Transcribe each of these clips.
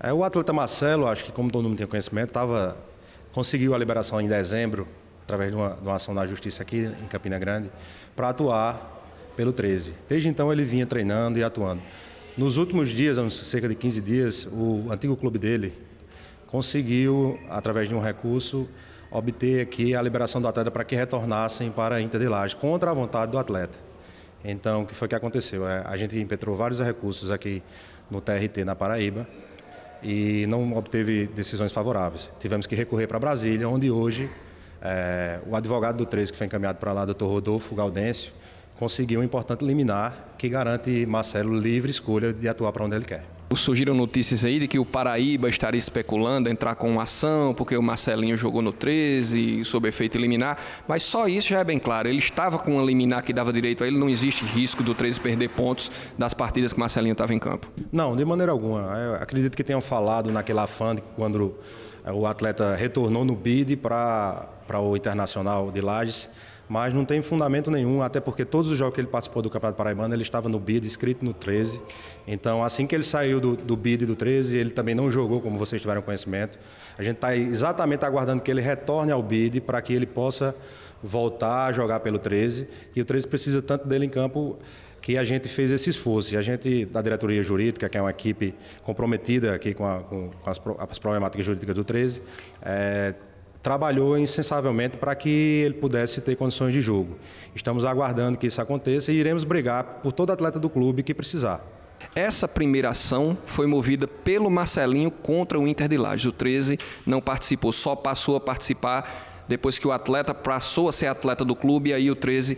É, o atleta Marcelo, acho que como todo mundo tem conhecimento, tava, conseguiu a liberação em dezembro, através de uma, de uma ação da justiça aqui em Campina Grande, para atuar pelo 13. Desde então ele vinha treinando e atuando. Nos últimos dias, uns cerca de 15 dias, o antigo clube dele conseguiu, através de um recurso, obter aqui a liberação do atleta para que retornassem para a Inter de Laje, contra a vontade do atleta. Então, o que foi que aconteceu? É, a gente impetrou vários recursos aqui no TRT, na Paraíba, e não obteve decisões favoráveis. Tivemos que recorrer para Brasília, onde hoje é, o advogado do 13, que foi encaminhado para lá, doutor Rodolfo Gaudêncio, conseguiu um importante liminar que garante Marcelo livre escolha de atuar para onde ele quer surgiram notícias aí de que o Paraíba estaria especulando entrar com uma ação, porque o Marcelinho jogou no 13, sob efeito liminar, mas só isso já é bem claro. Ele estava com uma liminar que dava direito a ele, não existe risco do 13 perder pontos das partidas que o Marcelinho estava em campo. Não, de maneira alguma. Eu acredito que tenham falado naquela fã de quando eh, o atleta retornou no BID para o Internacional de Lages mas não tem fundamento nenhum, até porque todos os jogos que ele participou do Campeonato Paraibano, ele estava no BID, inscrito no 13. Então, assim que ele saiu do, do BID do 13, ele também não jogou, como vocês tiveram conhecimento. A gente está exatamente aguardando que ele retorne ao BID para que ele possa voltar a jogar pelo 13. E o 13 precisa tanto dele em campo que a gente fez esse esforço. E a gente, da diretoria jurídica, que é uma equipe comprometida aqui com, a, com, com as, as, problemáticas jurídicas do 13, é, eh, trabalhou insensavelmente para que ele pudesse ter condições de jogo. Estamos aguardando que isso aconteça e iremos brigar por todo atleta do clube que precisar. Essa primeira ação foi movida pelo Marcelinho contra o Inter de Lages. O 13 não participou, só passou a participar depois que o atleta passou a ser atleta do clube e aí o 13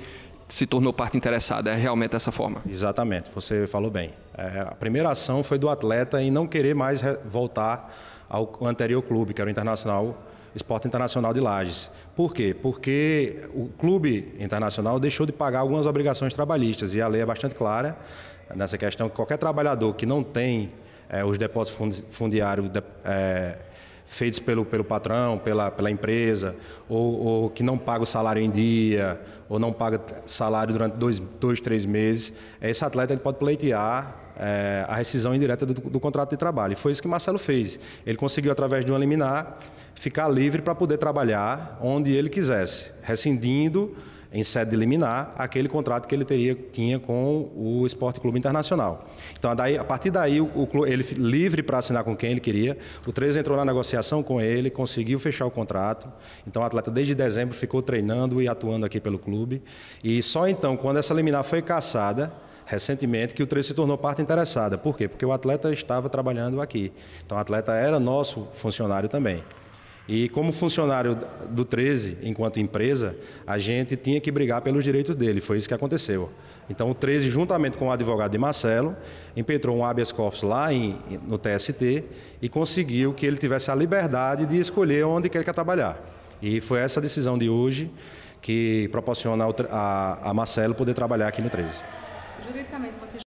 se tornou parte interessada. É realmente dessa forma? Exatamente, você falou bem. É, a primeira ação foi do atleta em não querer mais voltar ao anterior clube, que era o Internacional Esporte Internacional de Lages. Por quê? Porque o clube internacional deixou de pagar algumas obrigações trabalhistas e a lei é bastante clara nessa questão qualquer trabalhador que não tem é, os depósitos fundiários é, feitos pelo, pelo patrão, pela, pela empresa, ou, ou que não paga o salário em dia, ou não paga salário durante dois, dois três meses, esse atleta ele pode pleitear é, a rescisão indireta do, do, contrato de trabalho. E foi isso que Marcelo fez. Ele conseguiu, através de uma liminar, ficar livre para poder trabalhar onde ele quisesse, rescindindo em sede de liminar aquele contrato que ele teria, tinha com o Esporte Clube Internacional. Então, daí, a partir daí, o, o, ele livre para assinar com quem ele queria. O 13 entrou na negociação com ele, conseguiu fechar o contrato. Então, o atleta, desde dezembro, ficou treinando e atuando aqui pelo clube. E só então, quando essa liminar foi caçada, recentemente que o 3 se tornou parte interessada. Por quê? Porque o atleta estava trabalhando aqui. Então o atleta era nosso funcionário também. E como funcionário do 13, enquanto empresa, a gente tinha que brigar pelos direitos dele, foi isso que aconteceu. Então o 13, juntamente com o advogado de Marcelo, impetrou um habeas corpus lá em, no TST e conseguiu que ele tivesse a liberdade de escolher onde que quer trabalhar. E foi essa decisão de hoje que proporciona a, a Marcelo poder trabalhar aqui no 13. Juridicamente, vocês